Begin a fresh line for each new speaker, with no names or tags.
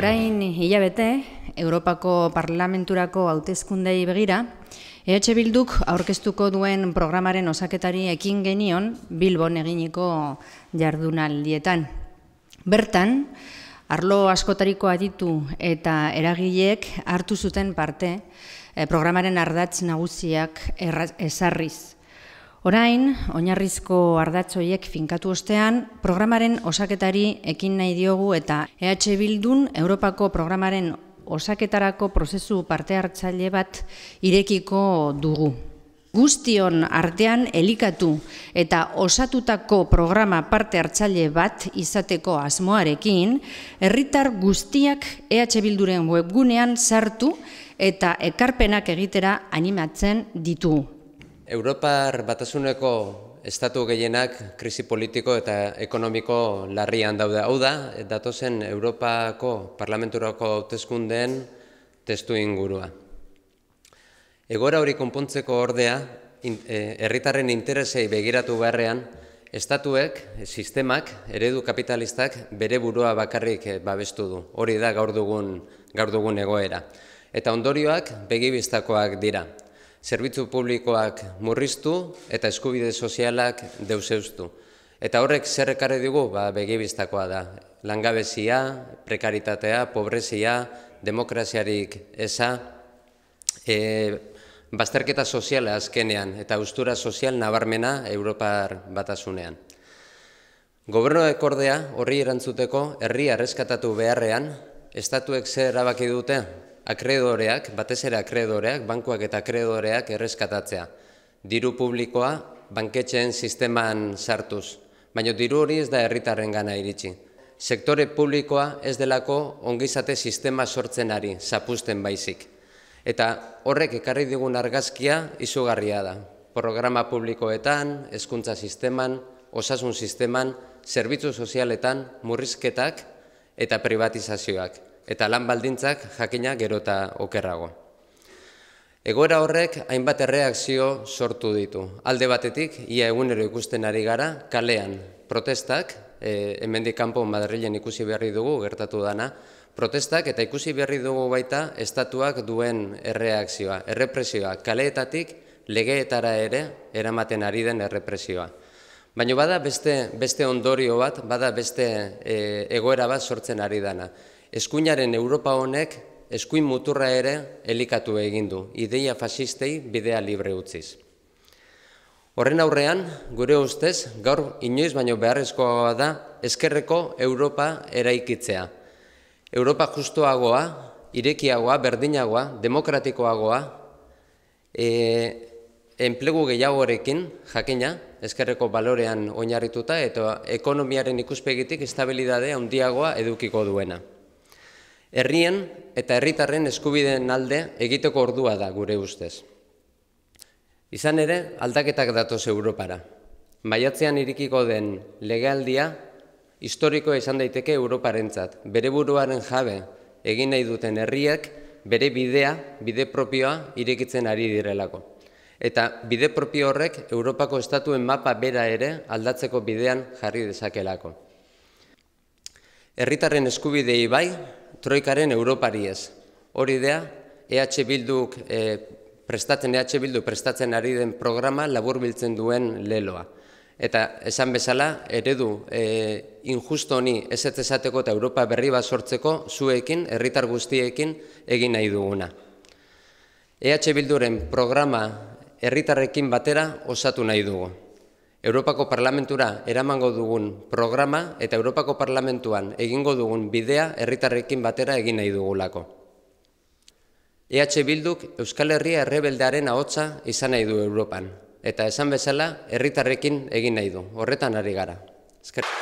Orain hilabete, Europako Parlamenturako hautezkundei begira, EH Bilduk aurkeztuko duen programaren osaketari ekin genion Bilbon eginiko jardunaldietan. Bertan, arlo askotariko aditu eta eragileek hartu zuten parte e, programaren ardatz nagusiak ezarriz Orain, oinarrizko ardatzoiek finkatu ostean, programaren osaketari ekin nahi diogu eta EH Bildun Europako programaren osaketarako prozesu parte hartzaile bat irekiko dugu. Guztion artean elikatu eta osatutako programa parte hartzaile bat izateko asmoarekin, herritar guztiak EH Bilduren webgunean sartu eta ekarpenak egitera animatzen ditu.
Europar batasuneko estatu gehienak krisi politiko eta ekonomiko larrian daude hau da, datozen Europako parlamenturako hautezkundeen testu ingurua. Egoera hori konpontzeko ordea, e, erritarren interesei begiratu beharrean, estatuek, sistemak, eredu kapitalistak bere burua bakarrik e, babestu du, hori da gaur dugun egoera. Eta ondorioak begibistakoak dira zerbitzu publikoak murriztu eta eskubide sozialak deuseuztu. Eta horrek zer ekarri dugu? Ba, begibistakoa da. Langabezia, prekaritatea, pobrezia, demokraziarik eza, e, bazterketa soziala azkenean eta ustura sozial nabarmena Europar batasunean. Goberno ekordea horri erantzuteko herria arreskatatu beharrean, estatuek zer erabaki dute akredoreak, batez ere bankuak eta kredoreak errezkatatzea. Diru publikoa banketxeen sisteman sartuz, baina diru hori ez da herritarren gana iritsi. Sektore publikoa ez delako ongizate sistema sortzen ari, zapusten baizik. Eta horrek ekarri digun argazkia izugarria da. Programa publikoetan, hezkuntza sisteman, osasun sisteman, zerbitzu sozialetan, murrizketak eta privatizazioak eta lan baldintzak jakina gero eta okerrago. Egoera horrek hainbat erreakzio sortu ditu. Alde batetik, ia egunero ikusten ari gara, kalean protestak, e, hemendik kanpo Madrilen ikusi berri dugu, gertatu dana, protestak eta ikusi berri dugu baita estatuak duen erreakzioa, errepresioa, kaleetatik legeetara ere eramaten ari den errepresioa. Baina bada beste, beste ondorio bat, bada beste e, egoera bat sortzen ari dana eskuinaren Europa honek eskuin muturra ere elikatu egin du, ideia fasistei bidea libre utziz. Horren aurrean, gure ustez, gaur inoiz baino beharrezkoagoa da eskerreko Europa eraikitzea. Europa justoagoa, irekiagoa, berdinagoa, demokratikoagoa, e, enplegu gehiagorekin, jakina, eskerreko balorean oinarrituta, eta ekonomiaren ikuspegitik estabilidadea handiagoa edukiko duena. Herrien eta herritarren eskubideen alde egiteko ordua da gure ustez. Izan ere, aldaketak datoz Europara. Maiatzean irikiko den legaldia, historikoa izan daiteke Europarentzat. Bere buruaren jabe egin nahi duten herriek bere bidea, bide propioa irekitzen ari direlako. Eta bide propio horrek Europako estatuen mapa bera ere aldatzeko bidean jarri dezakelako. Herritarren eskubidei bai, troikaren Europari ez. Hori da, EH Bilduk e, prestatzen, EH Bildu prestatzen ari den programa laburbiltzen duen leloa. Eta esan bezala, eredu e, injusto honi ez eta Europa berri bat sortzeko zuekin, herritar guztiekin egin nahi duguna. EH Bilduren programa herritarrekin batera osatu nahi dugu. Europako Parlamentura eramango dugun programa eta Europako Parlamentuan egingo dugun bidea herritarrekin batera egin nahi dugulako. EH Bilduk Euskal Herria errebeldearen ahotsa izan nahi du Europan eta esan bezala herritarrekin egin nahi du. Horretan ari gara. Eskerrik